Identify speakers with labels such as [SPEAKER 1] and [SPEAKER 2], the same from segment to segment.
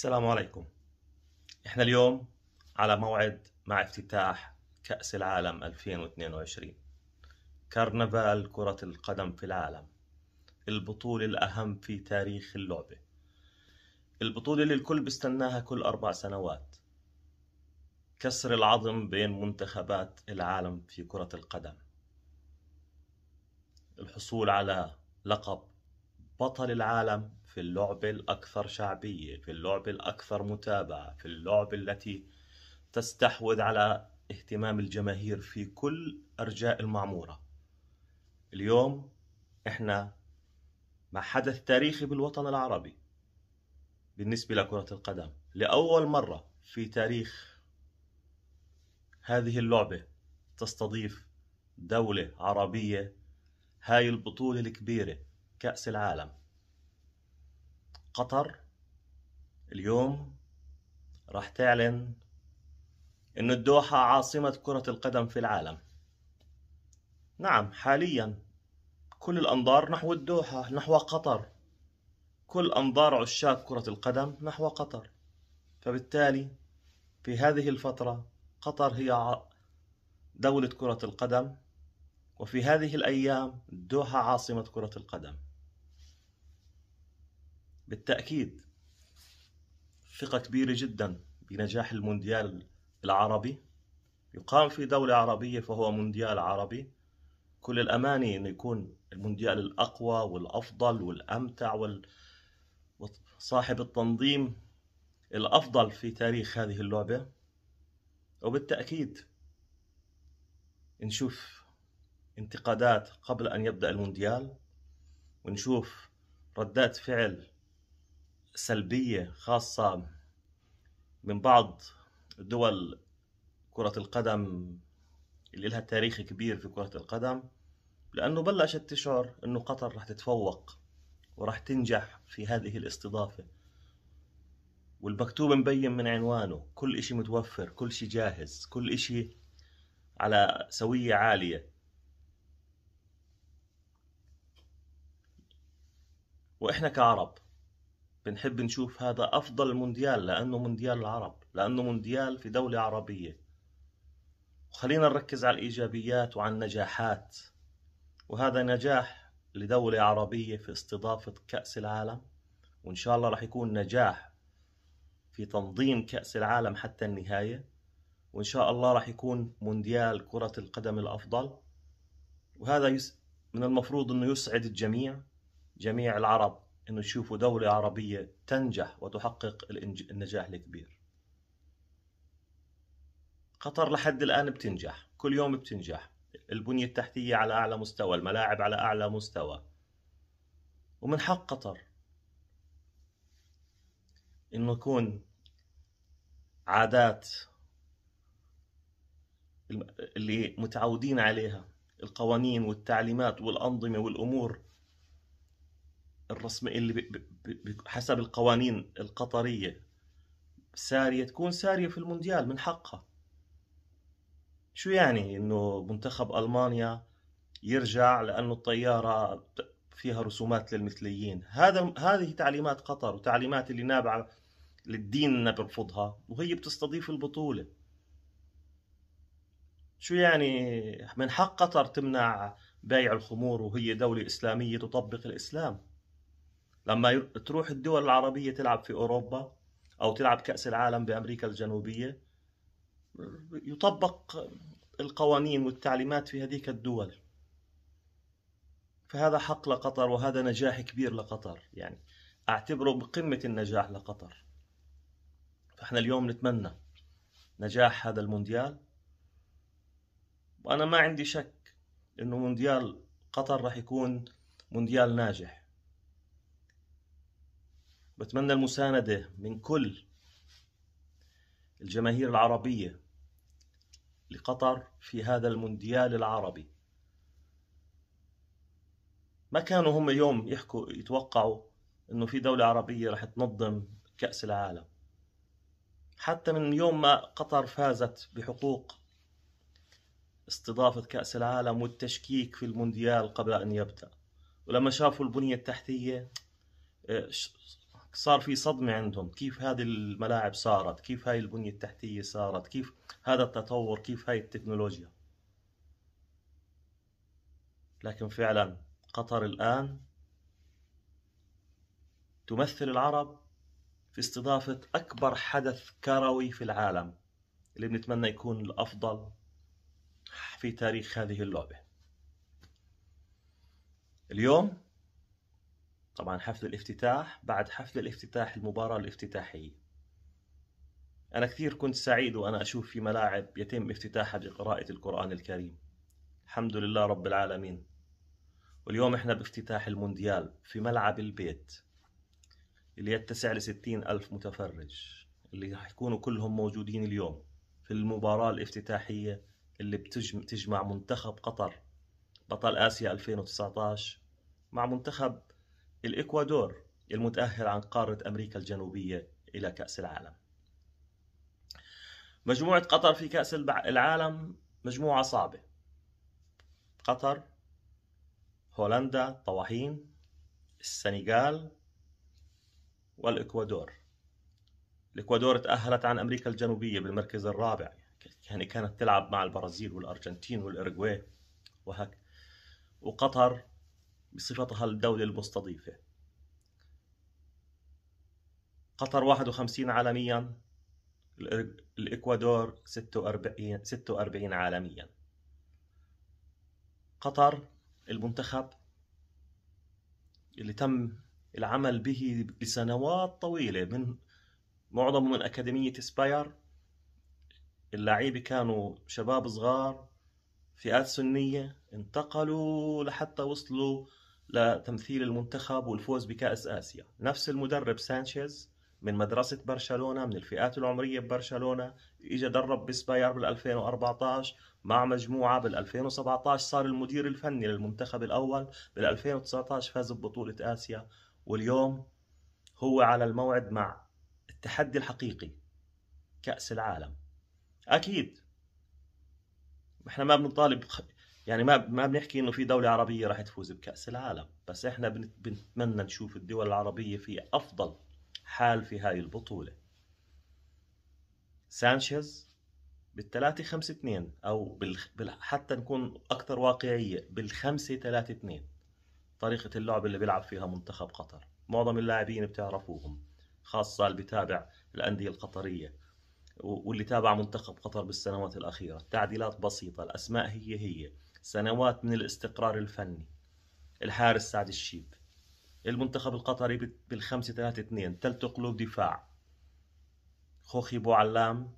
[SPEAKER 1] السلام عليكم احنا اليوم على موعد مع افتتاح كأس العالم 2022 كرنفال كرة القدم في العالم البطولة الأهم في تاريخ اللعبة البطولة اللي الكل بيستناها كل أربع سنوات كسر العظم بين منتخبات العالم في كرة القدم الحصول على لقب بطل العالم في اللعبة الأكثر شعبية في اللعبة الأكثر متابعة في اللعبة التي تستحوذ على اهتمام الجماهير في كل أرجاء المعمورة اليوم إحنا مع حدث تاريخي بالوطن العربي بالنسبة لكرة القدم لأول مرة في تاريخ هذه اللعبة تستضيف دولة عربية هاي البطولة الكبيرة كأس العالم قطر اليوم راح تعلن أن الدوحة عاصمة كرة القدم في العالم نعم حاليا كل الأنظار نحو الدوحة نحو قطر كل أنظار عشاق كرة القدم نحو قطر فبالتالي في هذه الفترة قطر هي دولة كرة القدم وفي هذه الأيام الدوحة عاصمة كرة القدم بالتأكيد ثقة كبيرة جدا بنجاح المونديال العربي يقام في دولة عربية فهو مونديال عربي كل الأماني أنه يكون المونديال الأقوى والأفضل والأمتع وال... وصاحب التنظيم الأفضل في تاريخ هذه اللعبة وبالتأكيد نشوف انتقادات قبل أن يبدأ المونديال ونشوف ردات فعل سلبية خاصة من بعض دول كرة القدم اللي لها تاريخ كبير في كرة القدم لأنه بلشت تشعر أنه قطر رح تتفوق ورح تنجح في هذه الاستضافة والمكتوب مبين من عنوانه كل إشي متوفر كل إشي جاهز كل إشي على سوية عالية وإحنا كعرب بنحب نشوف هذا أفضل مونديال لأنه مونديال العرب لأنه مونديال في دولة عربية وخلينا نركز على الإيجابيات وعلى النجاحات وهذا نجاح لدولة عربية في استضافة كأس العالم وإن شاء الله رح يكون نجاح في تنظيم كأس العالم حتى النهاية وإن شاء الله رح يكون مونديال كرة القدم الأفضل وهذا من المفروض أنه يسعد الجميع جميع العرب انه يشوفوا دولة عربية تنجح وتحقق النجاح الكبير قطر لحد الآن بتنجح كل يوم بتنجح البنية التحتية على أعلى مستوى الملاعب على أعلى مستوى ومن حق قطر إنه يكون عادات اللي متعودين عليها القوانين والتعليمات والأنظمة والأمور الرسمية اللي بي بي حسب القوانين القطرية سارية تكون سارية في المونديال من حقها شو يعني انه منتخب المانيا يرجع لانه الطيارة فيها رسومات للمثليين هذا هذه تعليمات قطر وتعليمات اللي نابعة للدين برفضها وهي بتستضيف البطولة شو يعني من حق قطر تمنع بيع الخمور وهي دولة إسلامية تطبق الإسلام لما تروح الدول العربية تلعب في أوروبا أو تلعب كأس العالم بأمريكا الجنوبية يطبق القوانين والتعليمات في هذيك الدول فهذا حق لقطر وهذا نجاح كبير لقطر يعني أعتبره بقمة النجاح لقطر فإحنا اليوم نتمنى نجاح هذا المونديال وأنا ما عندي شك إنه مونديال قطر راح يكون مونديال ناجح بتمنى المساندة من كل الجماهير العربية لقطر في هذا المونديال العربي ما كانوا هم يوم يحكوا يتوقعوا انه في دولة عربية رح تنظم كأس العالم حتى من يوم ما قطر فازت بحقوق استضافة كأس العالم والتشكيك في المونديال قبل أن يبدأ ولما شافوا البنية التحتية صار في صدمة عندهم كيف هذه الملاعب صارت كيف هاي البنية التحتية صارت كيف هذا التطور كيف هاي التكنولوجيا لكن فعلا قطر الآن تمثل العرب في استضافة أكبر حدث كروي في العالم اللي بنتمنى يكون الأفضل في تاريخ هذه اللعبة اليوم طبعا حفل الافتتاح بعد حفل الافتتاح المباراة الافتتاحية أنا كثير كنت سعيد وأنا أشوف في ملاعب يتم افتتاحها بقراءة القرآن الكريم الحمد لله رب العالمين واليوم إحنا بافتتاح المونديال في ملعب البيت اللي يتسع لستين ألف متفرج اللي راح يكونوا كلهم موجودين اليوم في المباراة الافتتاحية اللي بتجمع منتخب قطر بطل آسيا 2019 مع منتخب الإكوادور المتأهل عن قارة أمريكا الجنوبية إلى كأس العالم مجموعة قطر في كأس العالم مجموعة صعبة قطر هولندا طواحين السنغال والإكوادور الإكوادور تأهلت عن أمريكا الجنوبية بالمركز الرابع يعني كانت تلعب مع البرازيل والأرجنتين والإرجواي وهك وقطر بصفتها الدولة المستضيفة قطر 51 عالميا الإكوادور 46 46 عالميا قطر المنتخب اللي تم العمل به لسنوات طويلة من معظمه من أكاديمية سباير اللعيبة كانوا شباب صغار فئات سنية انتقلوا لحتى وصلوا لتمثيل المنتخب والفوز بكأس آسيا نفس المدرب سانشيز من مدرسة برشلونة من الفئات العمرية ببرشلونة إجا درب بسباير بال2014 مع مجموعة بال2017 صار المدير الفني للمنتخب الأول بال2019 فاز ببطولة آسيا واليوم هو على الموعد مع التحدي الحقيقي كأس العالم أكيد احنا ما بنطالب يعني ما ما بنحكي انه في دوله عربيه راح تفوز بكاس العالم بس احنا بنتمنى نشوف الدول العربيه في افضل حال في هاي البطوله سانشيز بالثلاثة خمسة اثنين أو بال... حتى نكون أكثر واقعية بالخمسة ثلاثة اثنين طريقة اللعب اللي بيلعب فيها منتخب قطر معظم اللاعبين بتعرفوهم خاصة اللي بتابع الأندية القطرية واللي تابع منتخب قطر بالسنوات الأخيرة التعديلات بسيطة الأسماء هي هي سنوات من الاستقرار الفني الحارس سعد الشيب المنتخب القطري بال 5 3 2 ثلاث قلوب دفاع خوخي بو علام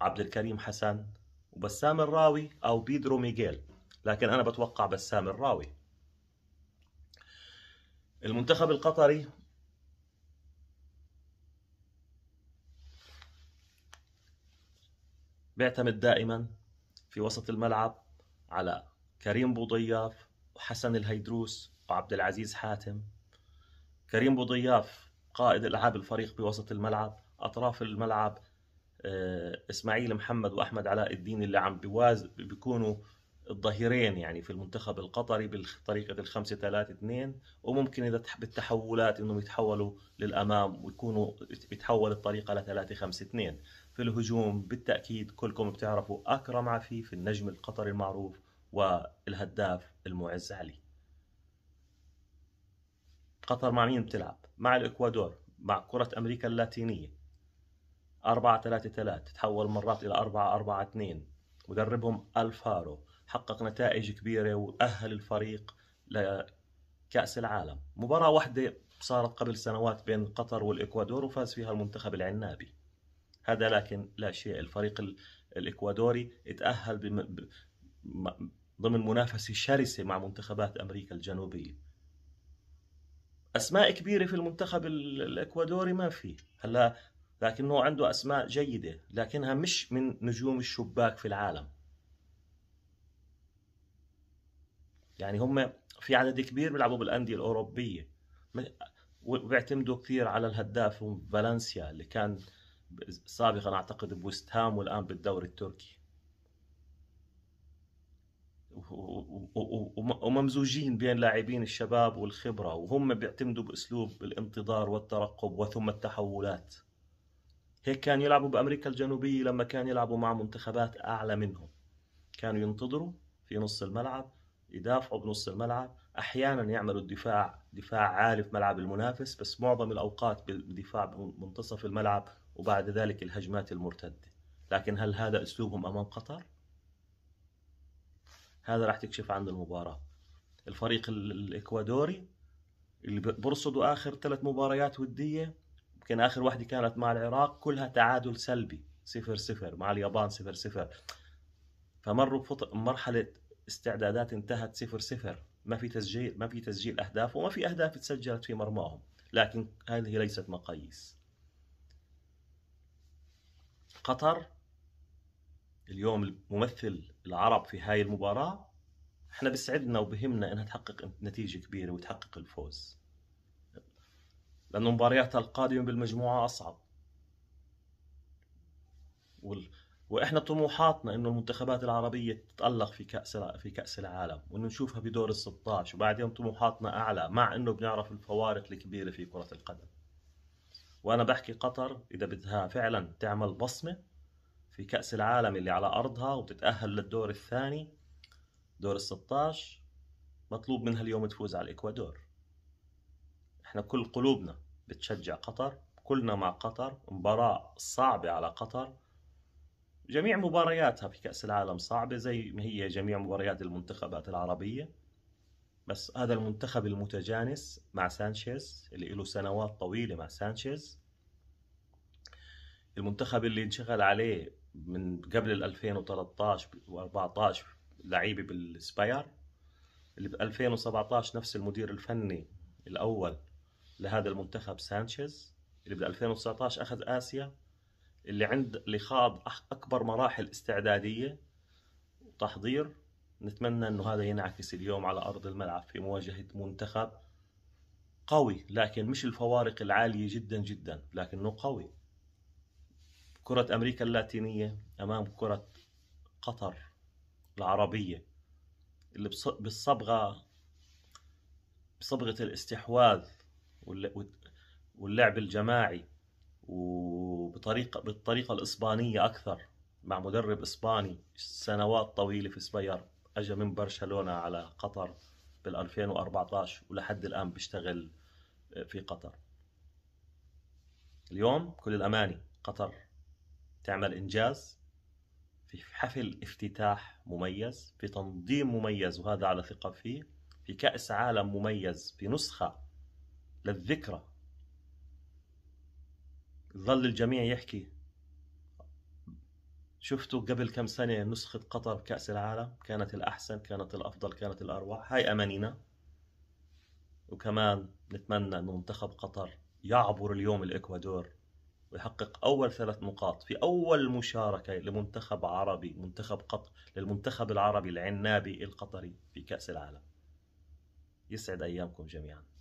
[SPEAKER 1] عبد الكريم حسن وبسام الراوي أو بيدرو ميغيل لكن أنا بتوقع بسام الراوي المنتخب القطري بيعتمد دائما في وسط الملعب على كريم بوضياف وحسن الهيدروس وعبد العزيز حاتم كريم بوضياف قائد العاب الفريق بوسط الملعب اطراف الملعب آه، اسماعيل محمد واحمد علاء الدين اللي عم بيواز بيكونوا الظهيرين يعني في المنتخب القطري بطريقه الخمسة ثلاثة اثنين وممكن اذا بالتحولات انهم يتحولوا للامام ويكونوا يتحول الطريقه لثلاثة خمسة اثنين في الهجوم بالتأكيد كلكم بتعرفوا أكرم عفيف النجم القطري المعروف والهداف المعز علي قطر مع مين بتلعب؟ مع الإكوادور مع كرة أمريكا اللاتينية 4 3 3 تحول مرات إلى 4 4 2 مدربهم ألفارو حقق نتائج كبيرة وأهل الفريق لكأس العالم مباراة واحدة صارت قبل سنوات بين قطر والإكوادور وفاز فيها المنتخب العنابي هذا لكن لا شيء الفريق الإكوادوري اتأهل ضمن منافسة شرسة مع منتخبات أمريكا الجنوبية أسماء كبيرة في المنتخب الإكوادوري ما في هلا لكنه عنده أسماء جيدة لكنها مش من نجوم الشباك في العالم يعني هم في عدد كبير بيلعبوا بالأندية الأوروبية وبيعتمدوا كثير على الهداف فالنسيا اللي كان سابقا اعتقد بوستهام والان بالدوري التركي وممزوجين بين لاعبين الشباب والخبره وهم بيعتمدوا باسلوب الانتظار والترقب وثم التحولات هيك كان يلعبوا بامريكا الجنوبيه لما كان يلعبوا مع منتخبات اعلى منهم كانوا ينتظروا في نص الملعب يدافعوا بنص الملعب احيانا يعملوا الدفاع دفاع عالي في ملعب المنافس بس معظم الاوقات بالدفاع بمنتصف الملعب وبعد ذلك الهجمات المرتدة لكن هل هذا أسلوبهم أمام قطر؟ هذا راح تكشف عند المباراة الفريق الإكوادوري اللي برصدوا آخر ثلاث مباريات ودية يمكن آخر واحدة كانت مع العراق كلها تعادل سلبي صفر صفر مع اليابان صفر صفر فمروا بمرحلة استعدادات انتهت صفر صفر ما في تسجيل ما في تسجيل أهداف وما في أهداف تسجلت في مرماهم لكن هذه ليست مقاييس قطر اليوم ممثل العرب في هاي المباراة احنا بيسعدنا وبهمنا انها تحقق نتيجة كبيرة وتحقق الفوز لأنه مبارياتها القادمة بالمجموعة أصعب وال... واحنا طموحاتنا انه المنتخبات العربيه تتالق في كاس في كاس العالم وانه نشوفها بدور ال 16 وبعدين طموحاتنا اعلى مع انه بنعرف الفوارق الكبيره في كره القدم وانا بحكي قطر اذا بدها فعلا تعمل بصمه في كاس العالم اللي على ارضها وتتاهل للدور الثاني دور ال 16 مطلوب منها اليوم تفوز على الاكوادور احنا كل قلوبنا بتشجع قطر كلنا مع قطر مباراة صعبة على قطر جميع مبارياتها في كأس العالم صعبة زي ما هي جميع مباريات المنتخبات العربية بس هذا المنتخب المتجانس مع سانشيز اللي له سنوات طويلة مع سانشيز المنتخب اللي انشغل عليه من قبل ال 2013 و14 لعيبه بالسباير اللي ب 2017 نفس المدير الفني الاول لهذا المنتخب سانشيز اللي بال 2019 اخذ اسيا اللي عند اللي خاض اكبر مراحل استعداديه وتحضير نتمنى أنه هذا ينعكس اليوم على أرض الملعب في مواجهة منتخب قوي لكن مش الفوارق العالية جدا جدا لكنه قوي كرة أمريكا اللاتينية أمام كرة قطر العربية اللي بالصبغة بصبغة الاستحواذ واللعب الجماعي وبطريقة بالطريقة الإسبانية أكثر مع مدرب إسباني سنوات طويلة في سبيرن اجى من برشلونه على قطر بال 2014 ولحد الان بيشتغل آه، في قطر اليوم كل الاماني قطر تعمل انجاز في حفل افتتاح مميز في تنظيم مميز وهذا على ثقه فيه في كاس عالم مميز في نسخه للذكرى ظل الجميع يحكي شفتوا قبل كم سنة نسخة قطر بكأس العالم كانت الأحسن كانت الأفضل كانت الأروع هاي أمانينا وكمان نتمنى أنه منتخب قطر يعبر اليوم الإكوادور ويحقق أول ثلاث نقاط في أول مشاركة لمنتخب عربي منتخب قطر للمنتخب العربي العنابي القطري في كأس العالم يسعد أيامكم جميعاً